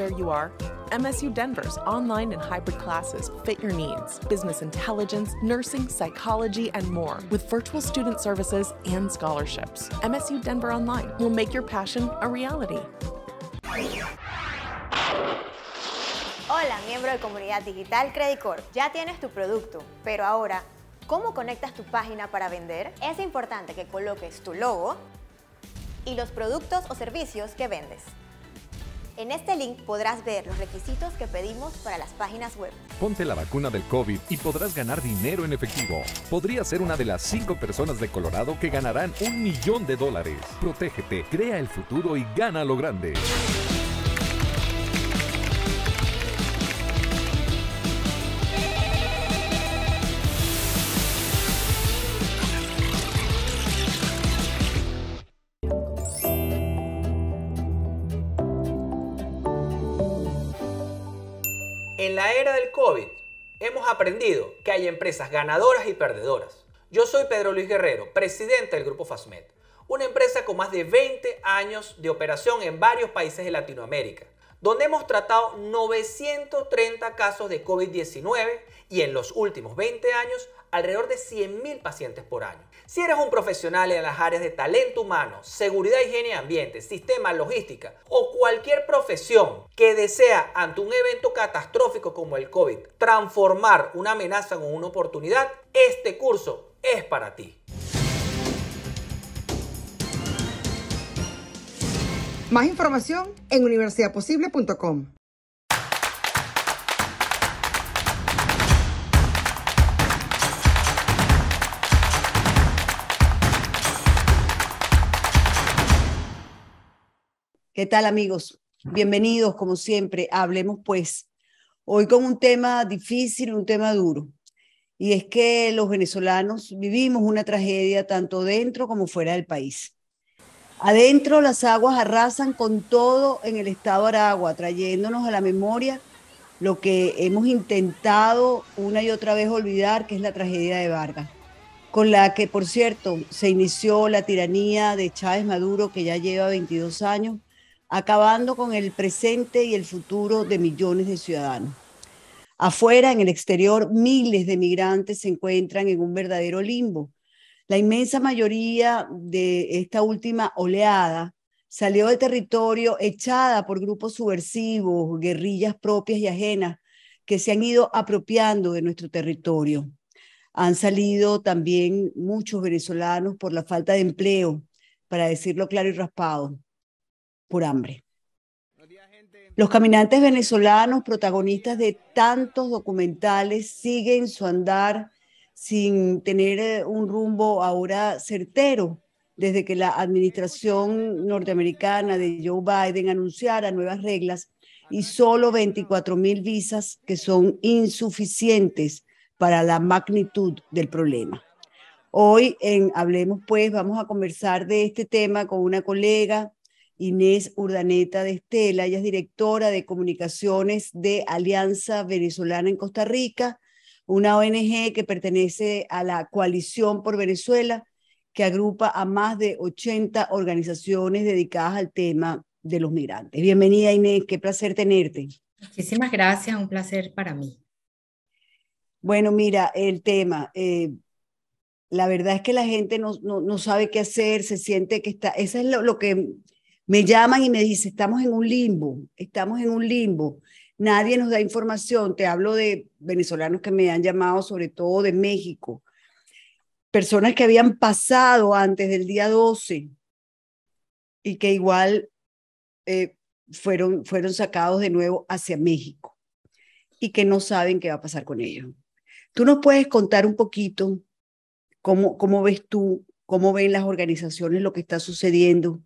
where you are, MSU Denver's online and hybrid classes fit your needs business intelligence, nursing, psychology, and more with virtual student services and scholarships. MSU Denver Online will make your passion a reality. Hola, miembro de Comunidad Digital Credit Corp. Ya tienes tu producto, pero ahora, ¿cómo conectas tu página para vender? Es importante que coloques tu logo y los productos o servicios que vendes. En este link podrás ver los requisitos que pedimos para las páginas web. Ponte la vacuna del COVID y podrás ganar dinero en efectivo. Podrías ser una de las cinco personas de Colorado que ganarán un millón de dólares. Protégete, crea el futuro y gana lo grande. era del COVID hemos aprendido que hay empresas ganadoras y perdedoras. Yo soy Pedro Luis Guerrero, presidente del Grupo FASMED, una empresa con más de 20 años de operación en varios países de Latinoamérica, donde hemos tratado 930 casos de COVID-19 y en los últimos 20 años alrededor de 100.000 pacientes por año. Si eres un profesional en las áreas de talento humano, seguridad, higiene y ambiente, sistema, logística o cualquier profesión que desea ante un evento catastrófico como el COVID transformar una amenaza en una oportunidad, este curso es para ti. Más información en universidadposible.com. ¿Qué tal amigos? Bienvenidos como siempre. Hablemos pues hoy con un tema difícil, un tema duro. Y es que los venezolanos vivimos una tragedia tanto dentro como fuera del país. Adentro las aguas arrasan con todo en el estado Aragua, trayéndonos a la memoria lo que hemos intentado una y otra vez olvidar, que es la tragedia de Vargas con la que, por cierto, se inició la tiranía de Chávez Maduro, que ya lleva 22 años, acabando con el presente y el futuro de millones de ciudadanos. Afuera, en el exterior, miles de migrantes se encuentran en un verdadero limbo. La inmensa mayoría de esta última oleada salió del territorio echada por grupos subversivos, guerrillas propias y ajenas que se han ido apropiando de nuestro territorio. Han salido también muchos venezolanos por la falta de empleo, para decirlo claro y raspado por hambre. Los caminantes venezolanos, protagonistas de tantos documentales, siguen su andar sin tener eh, un rumbo ahora certero, desde que la administración norteamericana de Joe Biden anunciara nuevas reglas y solo 24 mil visas que son insuficientes para la magnitud del problema. Hoy en Hablemos pues vamos a conversar de este tema con una colega Inés Urdaneta de Estela. Ella es directora de comunicaciones de Alianza Venezolana en Costa Rica, una ONG que pertenece a la Coalición por Venezuela, que agrupa a más de 80 organizaciones dedicadas al tema de los migrantes. Bienvenida Inés, qué placer tenerte. Muchísimas gracias, un placer para mí. Bueno, mira, el tema, eh, la verdad es que la gente no, no, sabe qué hacer, se siente que está, eso es lo, lo que me llaman y me dicen, estamos en un limbo, estamos en un limbo. Nadie nos da información. Te hablo de venezolanos que me han llamado, sobre todo de México. Personas que habían pasado antes del día 12 y que igual eh, fueron, fueron sacados de nuevo hacia México y que no saben qué va a pasar con ellos. ¿Tú nos puedes contar un poquito cómo, cómo ves tú, cómo ven las organizaciones lo que está sucediendo?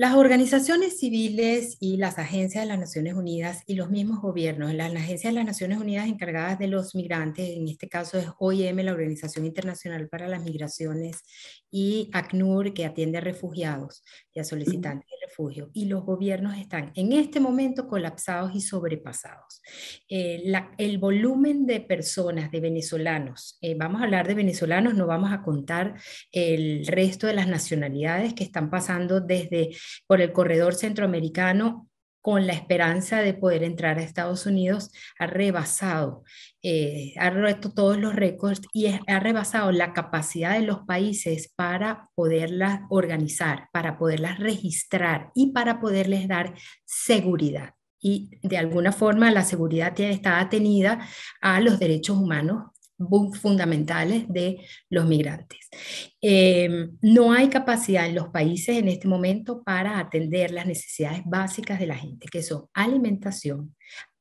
Las organizaciones civiles y las agencias de las Naciones Unidas y los mismos gobiernos, las agencias de las Naciones Unidas encargadas de los migrantes, en este caso es OIM, la Organización Internacional para las Migraciones, y ACNUR, que atiende a refugiados y a solicitantes de refugio, y los gobiernos están en este momento colapsados y sobrepasados. Eh, el volumen de personas, de venezolanos, eh, vamos a hablar de venezolanos, no vamos a contar el resto de las nacionalidades que están pasando desde por el corredor centroamericano con la esperanza de poder entrar a Estados Unidos, ha rebasado, eh, ha roto todos los récords y ha rebasado la capacidad de los países para poderlas organizar, para poderlas registrar y para poderles dar seguridad. Y de alguna forma la seguridad está atenida a los derechos humanos fundamentales de los migrantes. Eh, no hay capacidad en los países en este momento para atender las necesidades básicas de la gente, que son alimentación,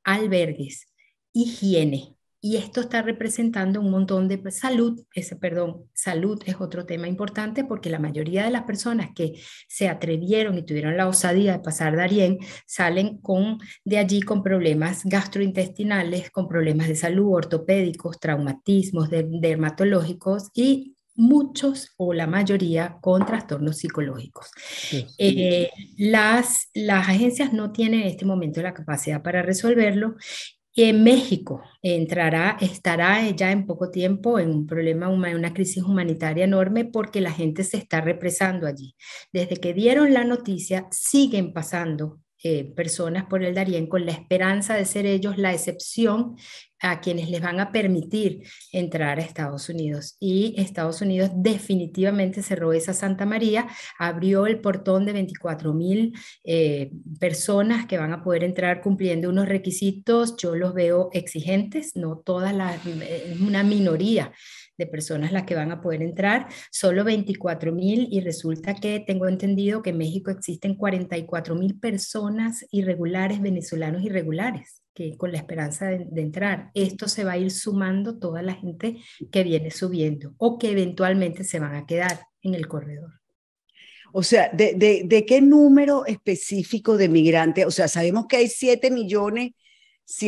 albergues, higiene, y esto está representando un montón de pues, salud, ese, perdón, salud es otro tema importante porque la mayoría de las personas que se atrevieron y tuvieron la osadía de pasar Darién salen con, de allí con problemas gastrointestinales, con problemas de salud ortopédicos, traumatismos dermatológicos y muchos o la mayoría con trastornos psicológicos. Eh, las, las agencias no tienen en este momento la capacidad para resolverlo y México entrará, estará ya en poco tiempo en un problema, una crisis humanitaria enorme porque la gente se está represando allí. Desde que dieron la noticia, siguen pasando eh, personas por el Darién con la esperanza de ser ellos la excepción a quienes les van a permitir entrar a Estados Unidos. Y Estados Unidos definitivamente cerró esa Santa María, abrió el portón de 24 mil eh, personas que van a poder entrar cumpliendo unos requisitos. Yo los veo exigentes, no todas las, eh, es una minoría de personas las que van a poder entrar, solo 24 mil y resulta que tengo entendido que en México existen 44 mil personas irregulares, venezolanos irregulares, que con la esperanza de, entrar. Esto se va a ir sumando toda la gente que viene subiendo o que eventualmente se van a quedar en el corredor. O sea, ¿de, qué número específico de migrantes? O sea, sabemos que hay 7 millones.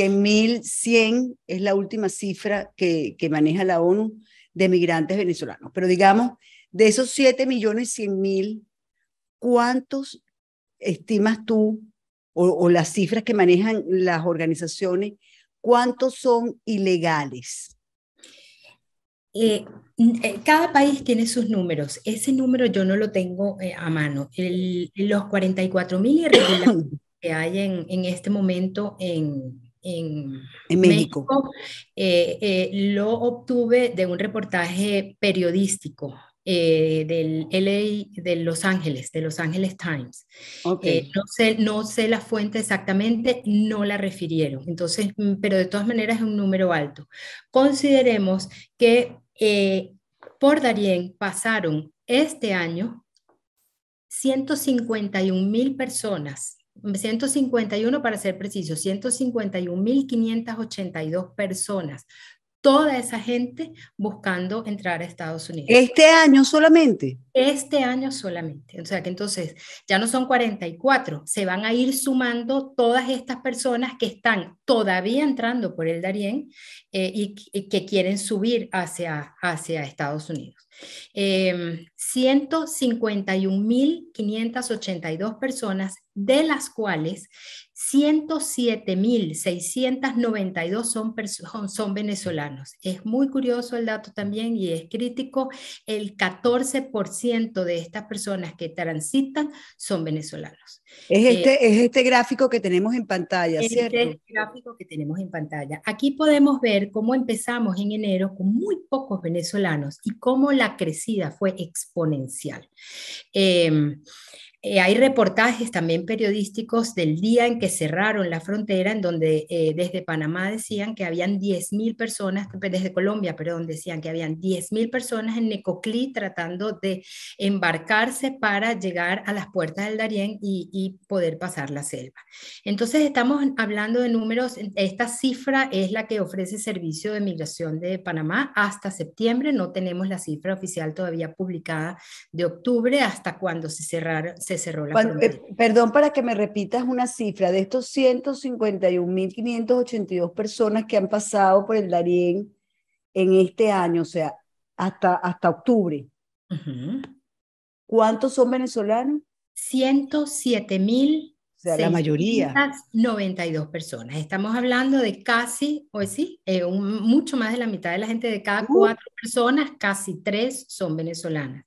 mil 100 100 es la última cifra que, que maneja la ONU de migrantes venezolanos. Pero digamos, de esos 7.100.000, millones mil, ¿cuántos estimas tú o, las cifras que manejan las organizaciones, cuántos son ilegales? Eh, eh, cada país tiene sus números. Ese número yo no lo tengo eh, a mano. los 44 mil que hay en, en este momento en, en, México, eh, eh, lo obtuve de un reportaje periodístico eh, del LA de Los Ángeles, de Los Ángeles Times. no, sé, no sé la fuente exactamente, no la refirieron. Entonces, mm, pero de todas maneras es un número alto. Consideremos que por Darien pasaron este año 151 mil personas 151 para ser preciso, 151.582 personas toda esa gente buscando entrar a Estados Unidos. Este año solamente. Este año solamente. O sea que entonces ya no son 44, se van a ir sumando todas estas personas que están todavía entrando por el Darién eh, y, que quieren subir hacia, hacia Estados Unidos. Eh, em, 151.582 personas, de las cuales 107.692 son, venezolanos. Es muy curioso el dato también y es crítico. El 14% de estas personas que transitan son venezolanos. Es eh, este, es este gráfico que tenemos en pantalla, es este ¿cierto? Este gráfico que tenemos en pantalla. Aquí podemos ver cómo empezamos en enero con muy pocos venezolanos y cómo la crecida fue exponencial. Eh, eh, hay reportajes también periodísticos del día en que cerraron la frontera, en donde eh, desde Panamá decían que habían 10.000 personas, desde Colombia, perdón, decían que habían 10.000 personas en Necoclí tratando de embarcarse para llegar a las puertas del Darién y, poder pasar la selva. Entonces estamos hablando de números, esta cifra es la que ofrece Servicio de Migración de Panamá hasta septiembre, no tenemos la cifra oficial todavía publicada de octubre, hasta cuando se cerraron cerró la eh, Perdón para que me repitas una cifra, de estos 151.582 personas que han pasado por el Darién en este año, o sea, hasta, hasta octubre, ¿cuántos son venezolanos? 107.000 la mayoría. 92 personas. Estamos hablando de casi, hoy sí, eh, mucho más de la mitad de la gente, de cada uh. cuatro personas, casi tres son venezolanas.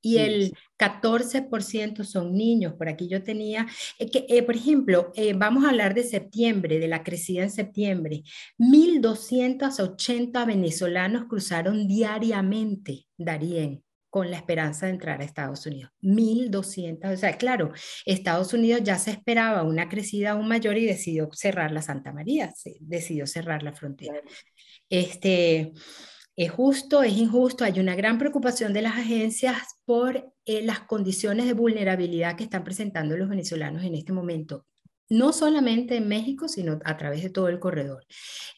Y el 14% son niños. Por aquí yo tenía, eh, que, eh, por ejemplo, vamos a hablar de septiembre, de la crecida en septiembre. 1.280 venezolanos cruzaron diariamente Darien con la esperanza de entrar a Estados Unidos. 1.200, o sea, claro, Estados Unidos ya se esperaba una crecida aún mayor y decidió cerrar la Santa María, decidió cerrar la frontera. Este, es justo, es injusto, hay una gran preocupación de las agencias por eh, las condiciones de vulnerabilidad que están presentando los venezolanos en este momento no solamente en México, sino a través de todo el corredor.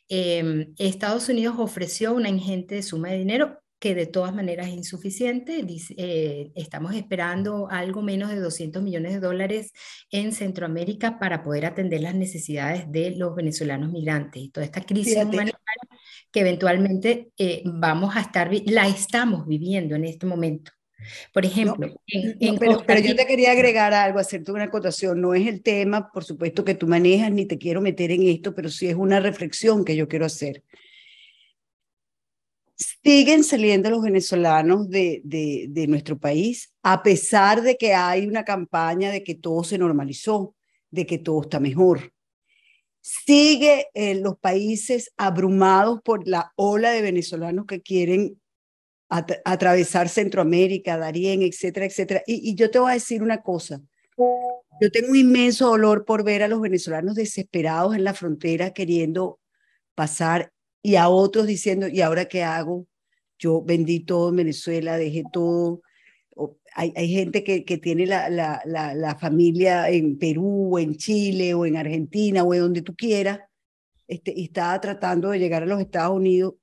Em, Estados Unidos ofreció una ingente suma de dinero que de todas maneras es insuficiente. Eh, estamos esperando algo menos de 200 millones de dólares en Centroamérica para poder atender las necesidades de los venezolanos migrantes y toda esta crisis humanitaria que eventualmente eh, vamos a estar, la estamos viviendo en este momento. Por ejemplo, pero, pero, yo te quería agregar algo, hacerte una acotación. No es el tema, por supuesto, que tú manejas, ni te quiero meter en esto, pero sí es una reflexión que yo quiero hacer siguen saliendo los venezolanos de, de, nuestro país, a pesar de que hay una campaña de que todo se normalizó, de que todo está mejor. Sigue eh, los países abrumados por la ola de venezolanos que quieren atravesar Centroamérica, Darién, etcétera, etcétera. Y, y yo te voy a decir una cosa. Yo tengo un inmenso dolor por ver a los venezolanos desesperados en la frontera queriendo pasar y a otros diciendo, ¿y ahora qué hago? yo vendí todo en Venezuela, dejé todo. Hay, hay gente que, tiene la, la, la, familia en Perú o en Chile o en Argentina o en donde tú quieras este, y está tratando de llegar a los Estados Unidos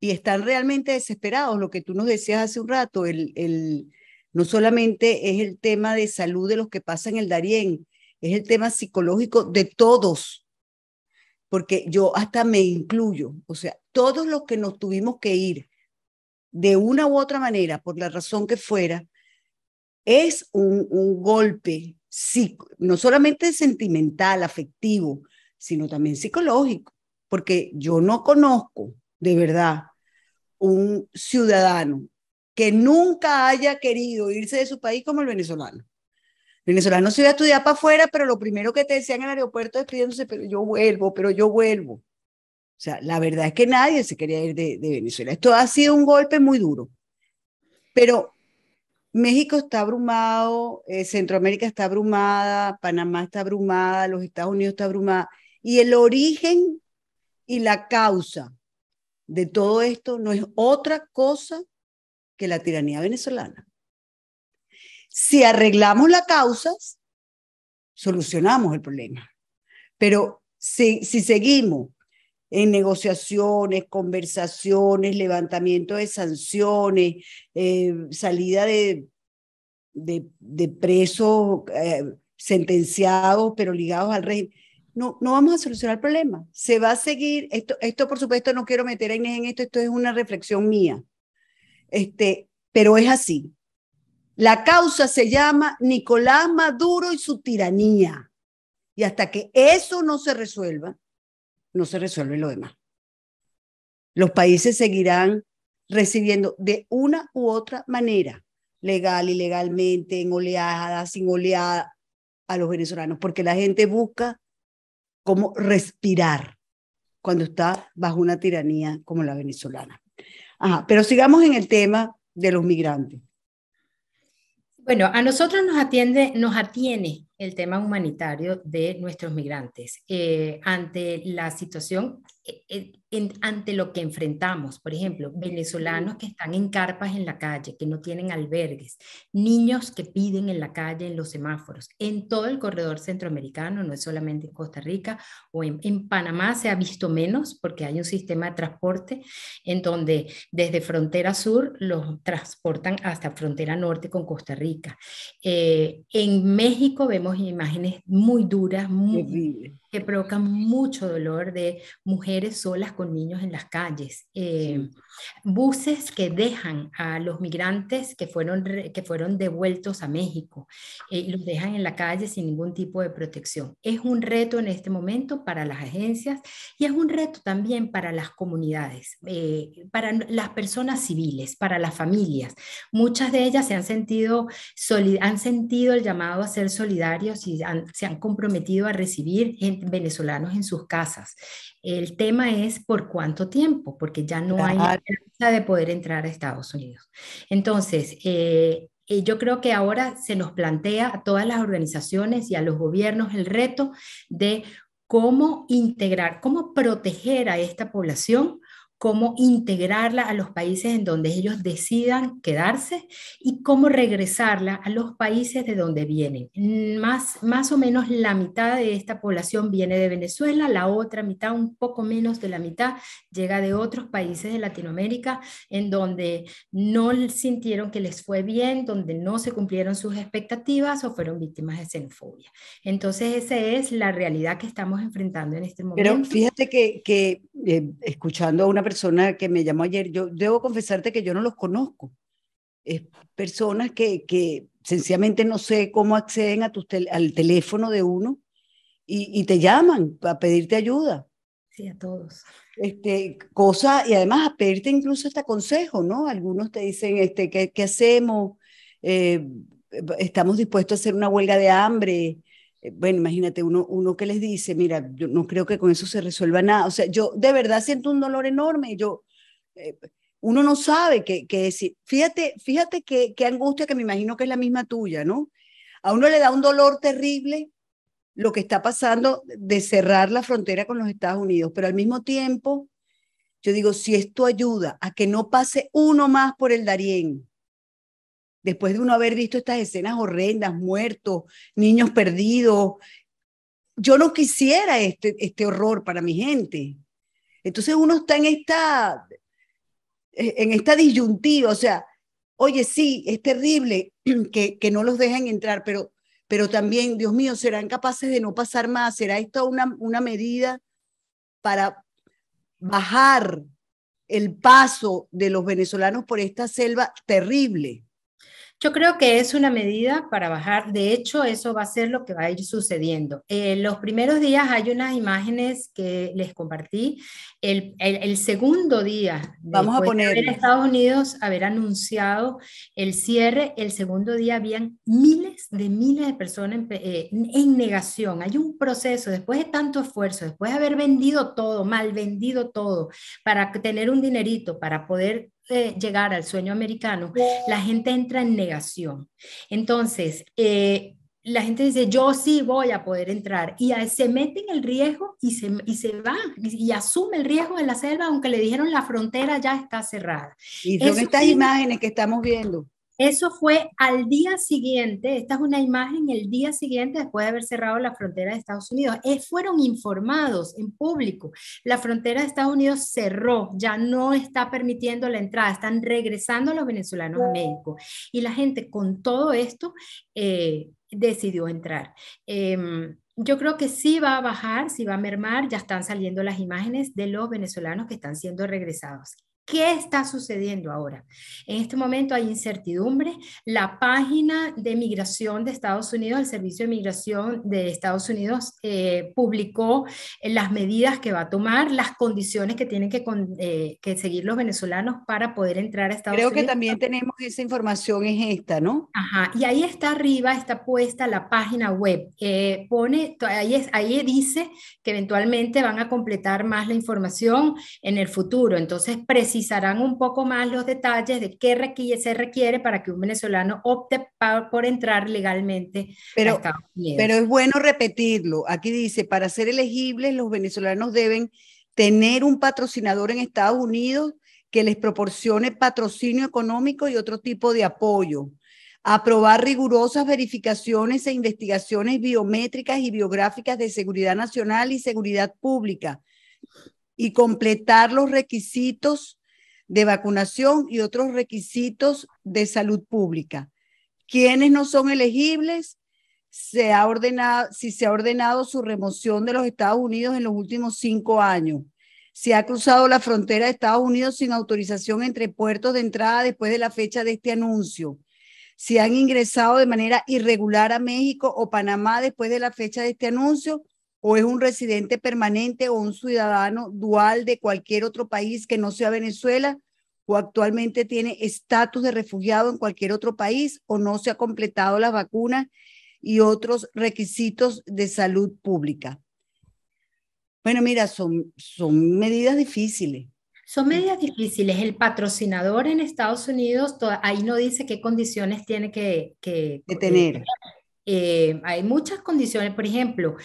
y están realmente desesperados. Lo que tú nos decías hace un rato, el, el, no solamente es el tema de salud de los que pasan el Darién, es el tema psicológico de todos, porque yo hasta me incluyo, o sea, todos los que nos tuvimos que ir de una u otra manera, por la razón que fuera, es un, un golpe, no solamente sentimental, afectivo, sino también psicológico, porque yo no conozco de verdad un ciudadano que nunca haya querido irse de su país como el venezolano. El venezolano se iba a estudiar para afuera, pero lo primero que te decían en el aeropuerto es despidiéndose, pero yo vuelvo, pero yo vuelvo. O sea, la verdad es que nadie se quería ir de, Venezuela. Esto ha sido un golpe muy duro. Pero México está abrumado, eh, Centroamérica está abrumada, Panamá está abrumada, los Estados Unidos está abrumada. Y el origen y la causa de todo esto no es otra cosa que la tiranía venezolana. Si arreglamos las causas, solucionamos el problema. Pero si seguimos en negociaciones, conversaciones, levantamiento de sanciones, eh, salida de, de, presos eh, sentenciados pero ligados al régimen. No, no vamos a solucionar el problema. Se va a seguir, esto, esto por supuesto no quiero meter a Inés en esto, esto es una reflexión mía. Este, pero es así. La causa se llama Nicolás Maduro y su tiranía. Y hasta que eso no se resuelva, no se resuelve lo demás. Los países seguirán recibiendo de una u otra manera, legal, ilegalmente, en oleada, sin oleada, a los venezolanos, porque la gente busca cómo respirar cuando está bajo una tiranía como la venezolana. pero sigamos en el tema de los migrantes. Bueno, a nosotros nos atiende, nos atiene el tema humanitario de nuestros migrantes. Eh, ante la situación, eh, eh, ante lo que enfrentamos. Por ejemplo, venezolanos que están en carpas en la calle, que no tienen albergues, niños que piden en la calle, en los semáforos, en todo el corredor centroamericano, no es solamente en Costa Rica o en, Panamá se ha visto menos porque hay un sistema de transporte en donde desde frontera sur los transportan hasta frontera norte con Costa Rica. Eh, en México vemos imágenes muy duras, muy, que provocan mucho dolor de mujeres solas con niños en las calles, em, buses que dejan a los migrantes que fueron, que fueron devueltos a México eh, y los dejan en la calle sin ningún tipo de protección. Es un reto en este momento para las agencias y es un reto también para las comunidades, eh, para las personas civiles, para las familias. Muchas de ellas se han sentido, han sentido el llamado a ser solidarios y se han comprometido a recibir venezolanos en sus casas. El tema es por cuánto tiempo, porque ya no hay esperanza de poder entrar a Estados Unidos. Entonces, eh, eh, yo creo que ahora se nos plantea a todas las organizaciones y a los gobiernos el reto de cómo integrar, cómo proteger a esta población cómo integrarla a los países en donde ellos decidan quedarse y cómo regresarla a los países de donde vienen. Más, más o menos la mitad de esta población viene de Venezuela, la otra mitad, un poco menos de la mitad, llega de otros países de Latinoamérica en donde no sintieron que les fue bien, donde no se cumplieron sus expectativas o fueron víctimas de xenofobia. Entonces esa es la realidad que estamos enfrentando en este momento. Pero fíjate que, eh, escuchando a una persona persona que me llamó ayer, yo debo confesarte que yo no los conozco. Es personas que, que sencillamente no sé cómo acceden a al teléfono de uno y, y, te llaman a pedirte ayuda. Sí, a todos. Este, cosa, y además a pedirte incluso hasta consejo, ¿no? Algunos te dicen, este, ¿qué, hacemos? Eh, estamos dispuestos a hacer una huelga de hambre, eh, bueno, imagínate, uno, uno que les dice, mira, yo no creo que con eso se resuelva nada. O sea, yo de verdad siento un dolor enorme. Yo, eh, uno no sabe qué, decir. Fíjate, fíjate qué, qué angustia que me imagino que es la misma tuya, ¿no? A uno le da un dolor terrible lo que está pasando de cerrar la frontera con los Estados Unidos, pero al mismo tiempo, yo digo, si esto ayuda a que no pase uno más por el Darién, después de uno haber visto estas escenas horrendas, muertos, niños perdidos, yo no quisiera este, este horror para mi gente. Entonces uno está en esta, eh, en esta disyuntiva, o sea, oye, sí, es terrible que, que no los dejen entrar, pero, pero también, Dios mío, ¿serán capaces de no pasar más? ¿Será esto una, una medida para bajar el paso de los venezolanos por esta selva terrible? Yo creo que es una medida para bajar, de hecho eso va a ser lo que va a ir sucediendo. Eh, los primeros días hay unas imágenes que les compartí, el, segundo día, vamos a poner Estados Unidos haber anunciado el cierre, el segundo día habían miles de miles de personas en, eh, en negación, hay un proceso, después de tanto esfuerzo, después de haber vendido todo, mal vendido todo, para tener un dinerito, para poder eh, llegar al sueño americano, la gente entra en negación. Entonces, eh, la gente dice, yo sí voy a poder entrar. Y se mete en el riesgo y se, y se va y, asume el riesgo en la selva, aunque le dijeron la frontera ya está cerrada. Y son estas imágenes que estamos viendo. Eso fue al día siguiente, esta es una imagen, el día siguiente después de haber cerrado la frontera de Estados Unidos. Eh, fueron informados en público. La frontera de Estados Unidos cerró, ya no está permitiendo la entrada, están regresando los venezolanos a México. Y la gente con todo esto eh, decidió entrar. Em, yo creo que sí va a bajar, sí va a mermar, ya están saliendo las imágenes de los venezolanos que están siendo regresados. ¿Qué está sucediendo ahora? En este momento hay incertidumbre. La página de migración de Estados Unidos, el Servicio de Migración de Estados Unidos, eh, publicó eh, las medidas que va a tomar, las condiciones que tienen que, eh, seguir los venezolanos para poder entrar a Estados Unidos. Creo que también tenemos esa información, es esta, ¿no? Ajá, y ahí está arriba, está puesta la página web. que pone, ahí, ahí dice que eventualmente van a completar más la información en el futuro. Entonces, precisamente precisarán un poco más los detalles de qué requiere, se requiere para que un venezolano opte por entrar legalmente pero, Estados Unidos. Pero es bueno repetirlo. Aquí dice, para ser elegibles, los venezolanos deben tener un patrocinador en Estados Unidos que les proporcione patrocinio económico y otro tipo de apoyo. Aprobar rigurosas verificaciones e investigaciones biométricas y biográficas de seguridad nacional y seguridad pública y completar los requisitos de vacunación y otros requisitos de salud pública. Quienes no son elegibles, se ha ordenado, si se ha ordenado su remoción de los Estados Unidos en los últimos cinco años. Si ha cruzado la frontera de Estados Unidos sin autorización entre puertos de entrada después de la fecha de este anuncio. Si han ingresado de manera irregular a México o Panamá después de la fecha de este anuncio o es un residente permanente o un ciudadano dual de cualquier otro país que no sea Venezuela, o actualmente tiene estatus de refugiado en cualquier otro país, o no se ha completado la vacuna y otros requisitos de salud pública. Bueno, mira, son, son medidas difíciles. Son medidas difíciles. El patrocinador en Estados Unidos, ahí no dice qué condiciones tiene que, que, que tener. Eh, hay muchas condiciones, por ejemplo,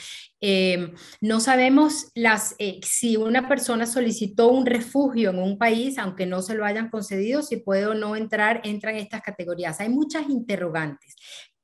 eh, no sabemos las, eh, si una persona solicitó un refugio en un país, aunque no se lo hayan concedido, si puede o no entrar, entran estas categorías. Hay muchas interrogantes,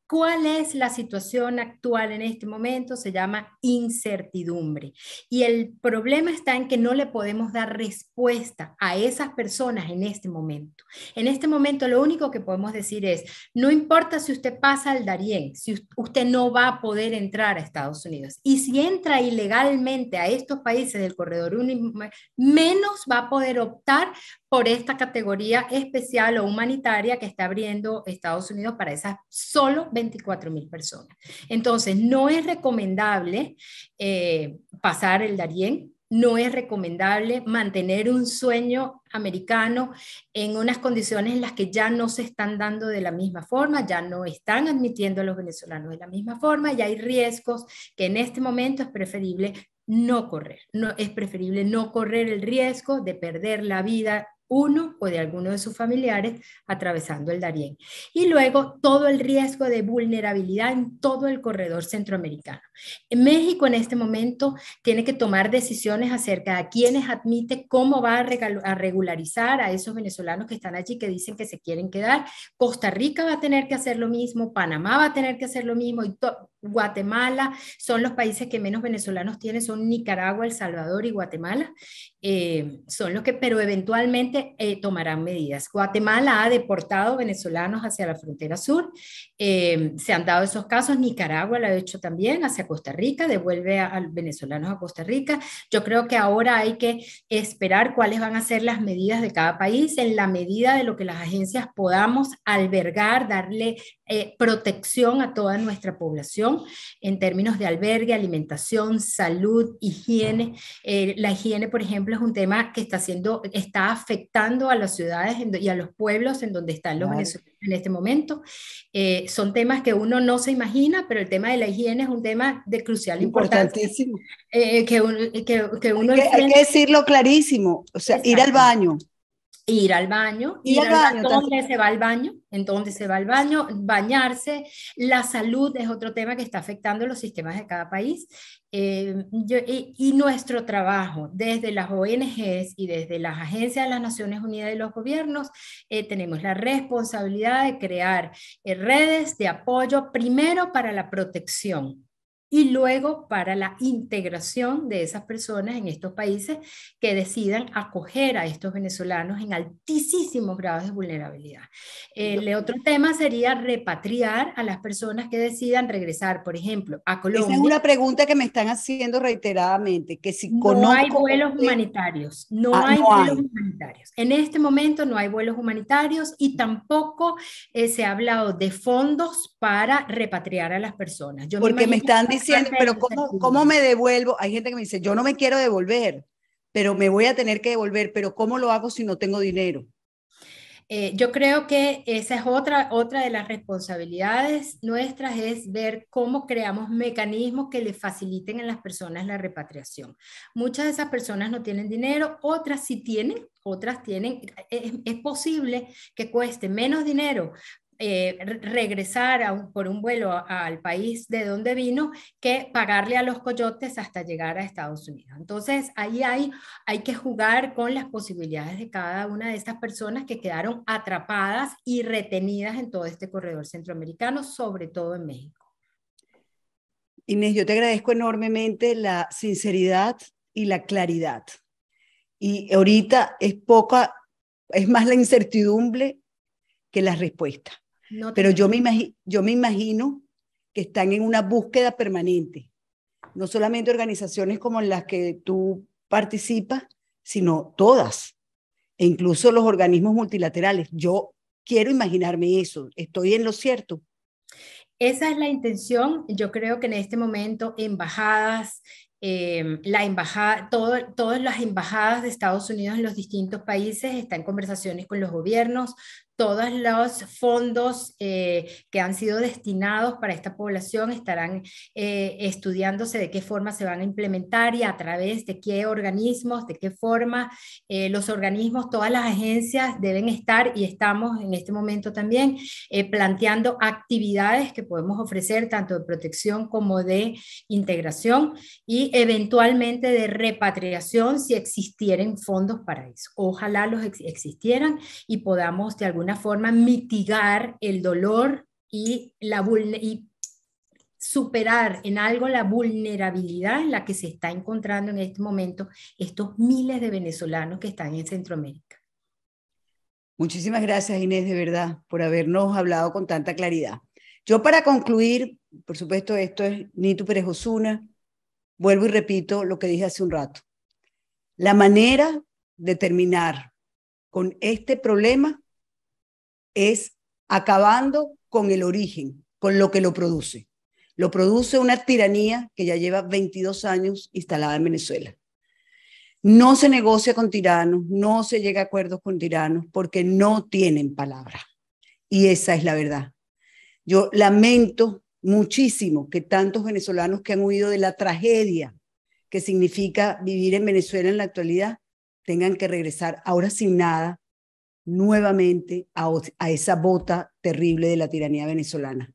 ¿Cuál es la situación actual en este momento? Se llama incertidumbre. Y el problema está en que no le podemos dar respuesta a esas personas en este momento. En este momento lo único que podemos decir es, no importa si usted pasa al Darién, si usted no va a poder entrar a Estados Unidos. Y si entra ilegalmente a estos países del Corredor único, menos va a poder optar por esta categoría especial o humanitaria que está abriendo Estados Unidos para esas solo 24 mil personas. Entonces, no es recomendable eh, pasar el Darién, no es recomendable mantener un sueño americano en unas condiciones en las que ya no se están dando de la misma forma, ya no están admitiendo a los venezolanos de la misma forma y hay riesgos que en este momento es preferible no correr. No, es preferible no correr el riesgo de perder la vida uno o de alguno de sus familiares atravesando el Darién. Y luego todo el riesgo de vulnerabilidad en todo el corredor centroamericano. En México en este momento tiene que tomar decisiones acerca de a quiénes admite, cómo va a, regularizar a esos venezolanos que están allí que dicen que se quieren quedar. Costa Rica va a tener que hacer lo mismo, Panamá va a tener que hacer lo mismo y todo. Guatemala son los países que menos venezolanos tienen, son Nicaragua, El Salvador y Guatemala. Eh, son los que, pero eventualmente eh, tomarán medidas. Guatemala ha deportado venezolanos hacia la frontera sur. Eh, se han dado esos casos. Nicaragua lo ha hecho también hacia Costa Rica, devuelve a, los venezolanos a Costa Rica. Yo creo que ahora hay que esperar cuáles van a ser las medidas de cada país en la medida de lo que las agencias podamos albergar, darle eh, protección a toda nuestra población en términos de albergue, alimentación, salud, higiene. Eh, la higiene, por ejemplo, es un tema que está, siendo, está afectando a las ciudades y a los pueblos en donde están los venezolanos en este momento. Eh, son temas que uno no se imagina, pero el tema de la higiene es un tema de crucial importancia. Importantísimo. que, uno hay, que, decirlo clarísimo, o sea, ir al baño ir al baño, ir, al se va al baño, en se va al baño, bañarse. La salud es otro tema que está afectando los sistemas de cada país. Eh, y, nuestro trabajo desde las ONGs y desde las agencias de las Naciones Unidas y los gobiernos, eh, tenemos la responsabilidad de crear eh, redes de apoyo primero para la protección y luego para la integración de esas personas en estos países que decidan acoger a estos venezolanos en altísimos grados de vulnerabilidad. El otro tema sería repatriar a las personas que decidan regresar, por ejemplo, a Colombia. Esa es una pregunta que me están haciendo reiteradamente, que si No hay vuelos humanitarios, no ah, hay vuelos humanitarios. En este momento no hay vuelos humanitarios y tampoco eh, se ha hablado de fondos para repatriar a las personas. Yo Porque me, me están diciendo pero ¿cómo, me devuelvo? Hay gente que me dice, yo no me quiero devolver, pero me voy a tener que devolver, pero ¿cómo lo hago si no tengo dinero? Eh, yo creo que esa es otra, otra de las responsabilidades nuestras, es ver cómo creamos mecanismos que le faciliten a las personas la repatriación. Muchas de esas personas no tienen dinero, otras sí tienen, otras tienen, es, es, posible que cueste menos dinero, eh, regresar por un vuelo al país de donde vino que pagarle a los coyotes hasta llegar a Estados Unidos. Entonces, ahí hay, hay que jugar con las posibilidades de cada una de estas personas que quedaron atrapadas y retenidas en todo este corredor centroamericano, sobre todo en México. Inés, yo te agradezco enormemente la sinceridad y la claridad. Y ahorita es poca, es más la incertidumbre que las respuestas. Pero yo me, imagino que están en una búsqueda permanente, no solamente organizaciones como las que tú participas, sino todas, e incluso los organismos multilaterales. Yo quiero imaginarme eso, estoy en lo cierto. Esa es la intención. Yo creo que en este momento embajadas, em, la embajada, todas las embajadas de Estados Unidos en los distintos países están en conversaciones con los gobiernos todos los fondos eh, que han sido destinados para esta población estarán eh, estudiándose de qué forma se van a implementar y a través de qué organismos, de qué forma eh, los organismos, todas las agencias deben estar y estamos en este momento también planteando actividades que podemos ofrecer tanto de protección como de integración y eventualmente de repatriación si existieran fondos para eso. Ojalá los existieran y podamos de alguna una forma mitigar el dolor y, la y superar en algo la vulnerabilidad en la que se está encontrando en este momento estos miles de venezolanos que están en Centroamérica. Muchísimas gracias Inés, de verdad, por habernos hablado con tanta claridad. Yo para concluir, por supuesto, esto es Nitu Pérez Osuna, vuelvo y repito lo que dije hace un rato. La manera de terminar con este problema es acabando con el origen, con lo que lo produce. Lo produce una tiranía que ya lleva 22 años instalada en Venezuela. No se negocia con tiranos, no se llega a acuerdos con tiranos porque no tienen palabra. Y esa es la verdad. Yo lamento muchísimo que tantos venezolanos que han huido de la tragedia que significa vivir en Venezuela en la actualidad tengan que regresar ahora sin nada, nuevamente a, esa bota terrible de la tiranía venezolana.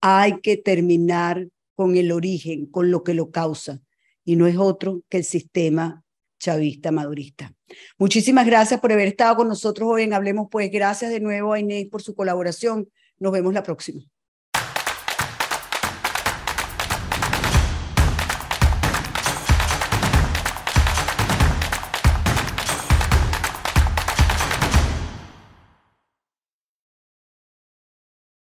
Hay que terminar con el origen, con lo que lo causa, y no es otro que el sistema chavista madurista. Muchísimas gracias por haber estado con nosotros hoy en Hablemos Pues. Gracias de nuevo a Inés por su colaboración. Nos vemos la próxima.